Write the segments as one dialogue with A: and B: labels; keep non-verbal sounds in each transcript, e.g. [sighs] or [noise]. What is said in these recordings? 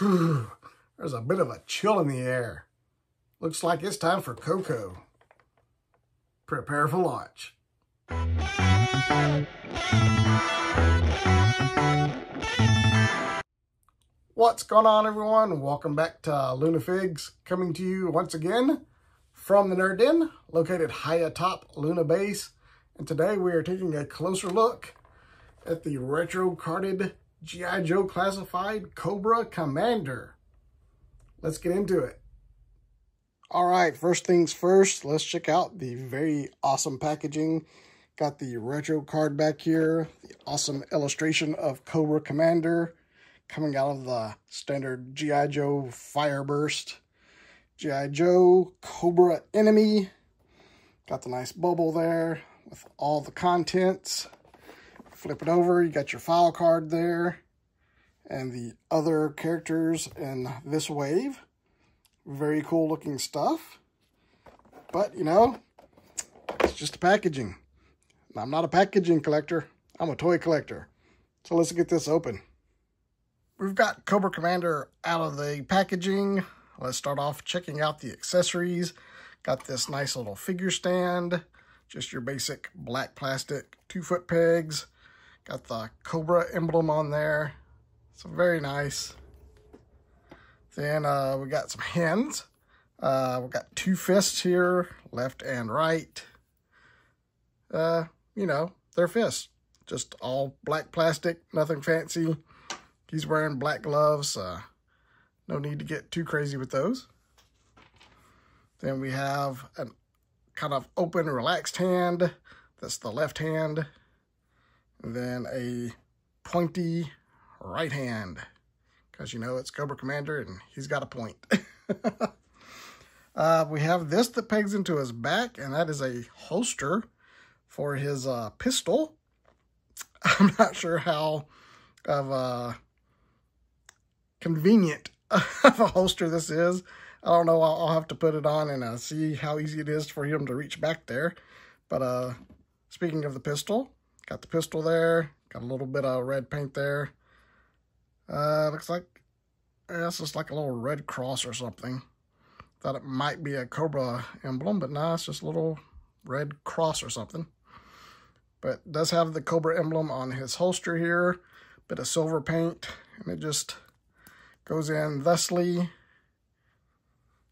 A: [sighs] There's a bit of a chill in the air. Looks like it's time for cocoa. Prepare for launch. What's going on, everyone? Welcome back to Luna Figs, coming to you once again from the Nerd Den, located high atop Luna Base. And today we are taking a closer look at the retro-carded G.I. Joe Classified Cobra Commander. Let's get into it. All right, first things first, let's check out the very awesome packaging. Got the retro card back here, the awesome illustration of Cobra Commander coming out of the standard G.I. Joe Fireburst. G.I. Joe Cobra Enemy. Got the nice bubble there with all the contents. Flip it over, you got your file card there and the other characters in this wave. Very cool looking stuff. But, you know, it's just packaging. I'm not a packaging collector. I'm a toy collector. So let's get this open. We've got Cobra Commander out of the packaging. Let's start off checking out the accessories. Got this nice little figure stand. Just your basic black plastic two-foot pegs. Got the Cobra emblem on there. So very nice. Then uh, we got some hands. Uh, we got two fists here, left and right. Uh, you know, they're fists. Just all black plastic, nothing fancy. He's wearing black gloves. Uh, no need to get too crazy with those. Then we have a kind of open, relaxed hand. That's the left hand. Than a pointy right hand because you know it's Cobra Commander and he's got a point. [laughs] uh, we have this that pegs into his back and that is a holster for his uh, pistol. [laughs] I'm not sure how of uh, convenient [laughs] of a holster this is. I don't know. I'll, I'll have to put it on and uh, see how easy it is for him to reach back there. But uh, speaking of the pistol, Got the pistol there. Got a little bit of red paint there. Uh, looks like yeah, it's just like a little red cross or something. Thought it might be a Cobra emblem, but nah, it's just a little red cross or something. But does have the Cobra emblem on his holster here. Bit of silver paint, and it just goes in thusly.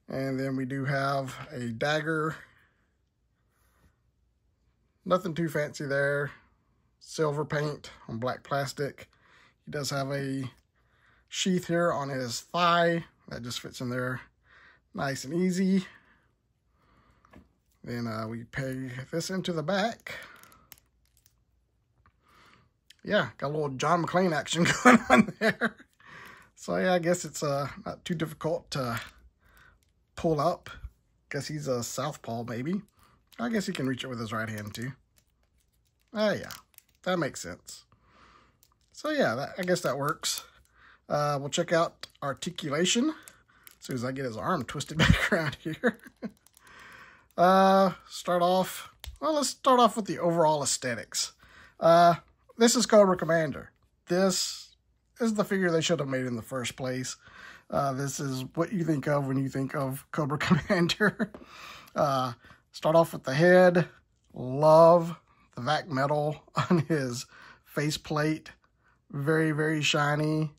A: And then we do have a dagger. Nothing too fancy there silver paint on black plastic. He does have a sheath here on his thigh. That just fits in there nice and easy. Then uh, we peg this into the back. Yeah, got a little John McClane action [laughs] going on there. So yeah, I guess it's uh, not too difficult to pull up. Guess he's a southpaw, maybe. I guess he can reach it with his right hand, too. Oh, yeah. That makes sense. So yeah, that, I guess that works. Uh, we'll check out articulation. As soon as I get his arm twisted [laughs] back around here. [laughs] uh, start off, well, let's start off with the overall aesthetics. Uh, this is Cobra Commander. This is the figure they should have made in the first place. Uh, this is what you think of when you think of Cobra [laughs] Commander. Uh, start off with the head. Love vac metal [laughs] on his faceplate. Very, very shiny.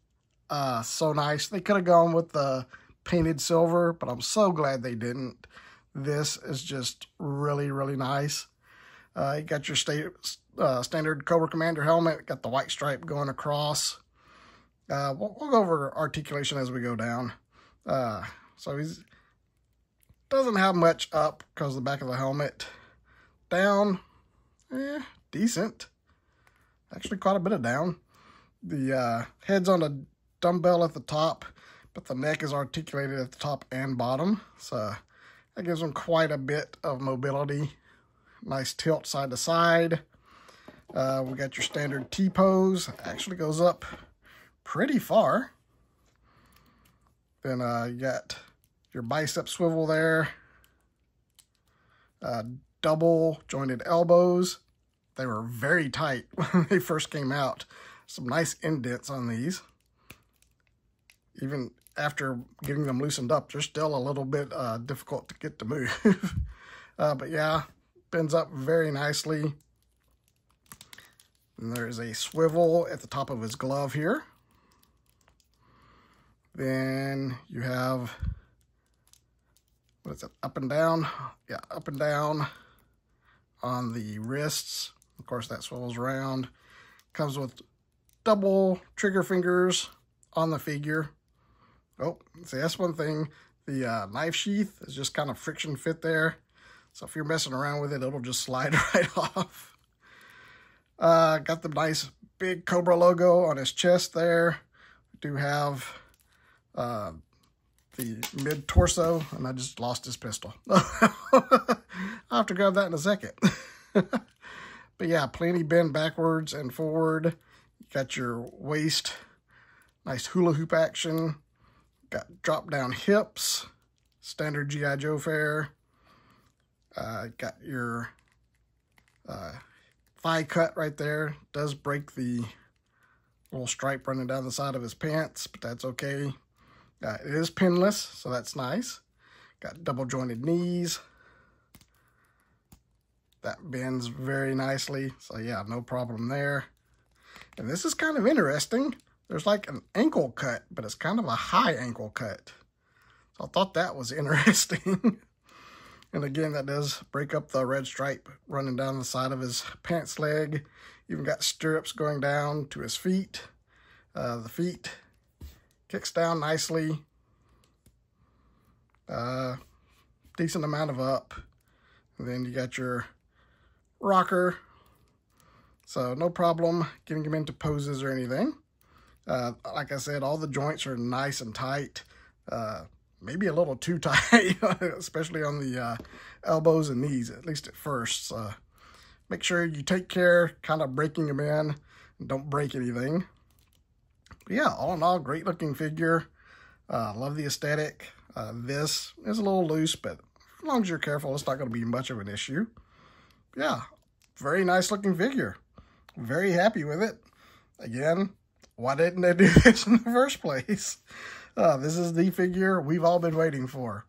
A: Uh, so nice. They could have gone with the painted silver, but I'm so glad they didn't. This is just really, really nice. Uh, you got your sta uh, standard Cobra Commander helmet. Got the white stripe going across. Uh, we'll, we'll, go over articulation as we go down. Uh, so he doesn't have much up because the back of the helmet. Down, eh, decent. Actually quite a bit of down. The uh, head's on a dumbbell at the top, but the neck is articulated at the top and bottom. So that gives them quite a bit of mobility. Nice tilt side to side. Uh, we got your standard T-pose. Actually goes up pretty far. Then uh, you got your bicep swivel there. Uh, double jointed elbows. They were very tight [laughs] when they first came out. Some nice indents on these. Even after getting them loosened up, they're still a little bit uh, difficult to get to move. [laughs] uh, but yeah, bends up very nicely. And there's a swivel at the top of his glove here. Then you have, what is it, up and down? Yeah, up and down on the wrists. Of course, that swivels around. Comes with double trigger fingers on the figure. Oh, see, that's one thing. The uh, knife sheath is just kind of friction fit there. So if you're messing around with it, it'll just [laughs] slide right off. Uh, got the nice big Cobra logo on his chest there. do have uh, the mid-torso, and I just lost his pistol. [laughs] to grab that in a second. [laughs] but yeah, plenty bend backwards and forward. You got your waist, nice hula hoop action. Got drop down hips, standard G.I. Joe fare. Uh, got your uh, thigh cut right there. Does break the little stripe running down the side of his pants, but that's okay. Uh, it is pinless, so that's nice. Got double jointed knees, that bends very nicely. So yeah, no problem there. And this is kind of interesting. There's like an ankle cut, but it's kind of a high ankle cut. So I thought that was [laughs] interesting. and again, that does break up the red stripe running down the side of his pants leg. Even got stirrups going down to his feet. Uh, the feet kicks down nicely. Uh, decent amount of up. And then you got your rocker. So no problem getting him into poses or anything. Uh, like I said, all the joints are nice and tight. Uh, maybe a little too [laughs] tight, especially on the uh, elbows and knees, at least at first. So make sure you take care, kind of breaking them in. Don't break anything. But yeah, all in all, great looking figure. Uh, love the aesthetic. Uh, this is a little loose, but as long as you're careful, it's not going to be much of an issue yeah, very nice looking figure. Very happy with it. Again, why didn't they [laughs] do this in the first place? Uh, this is the figure we've all been waiting for.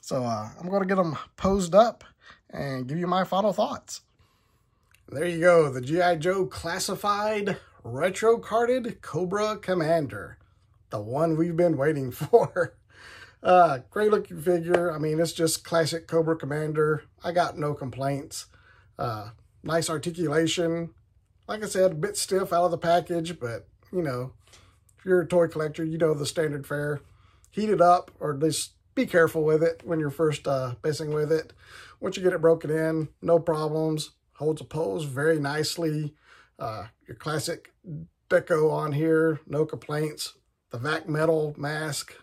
A: So uh, I'm going to get them posed up and give you my final thoughts. There you go, the G.I. Joe Classified Retro Carded Cobra Commander. The one we've been waiting [laughs] for. Uh, great looking figure. I mean, it's just classic Cobra Commander. I got no complaints. Uh, nice articulation. Like I said, a bit stiff out of the package, but, you know, if you're a toy collector, you know the standard fare. Heat it up, or at least be careful with it when you're first uh, messing with it. Once you get it broken in, no problems. Holds a pose very nicely. Uh, your classic deco on here, no complaints. The VAC metal mask,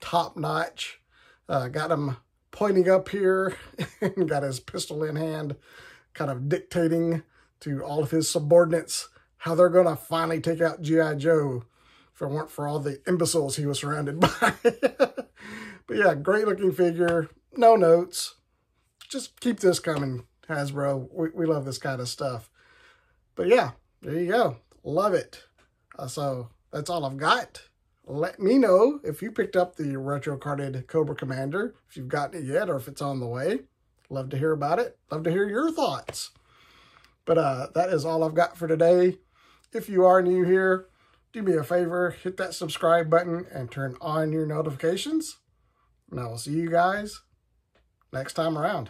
A: top notch. Uh, got them pointing up here [laughs] and got his pistol in hand, kind of dictating to all of his subordinates how they're going to finally take out G.I. Joe if it weren't for all the imbeciles he was surrounded [laughs] by. but yeah, great looking figure. No notes. Just keep this coming, Hasbro. We, we love this kind of stuff. But yeah, there you go. Love it. Uh, so that's all I've got let me know if you picked up the retro carded Cobra Commander, if you've gotten it yet, or if it's on the way. Love to hear about it. Love to hear your thoughts. But uh, that is all I've got for today. If you are new here, do me a favor, hit that subscribe button and turn on your notifications. And I will see you guys next time around.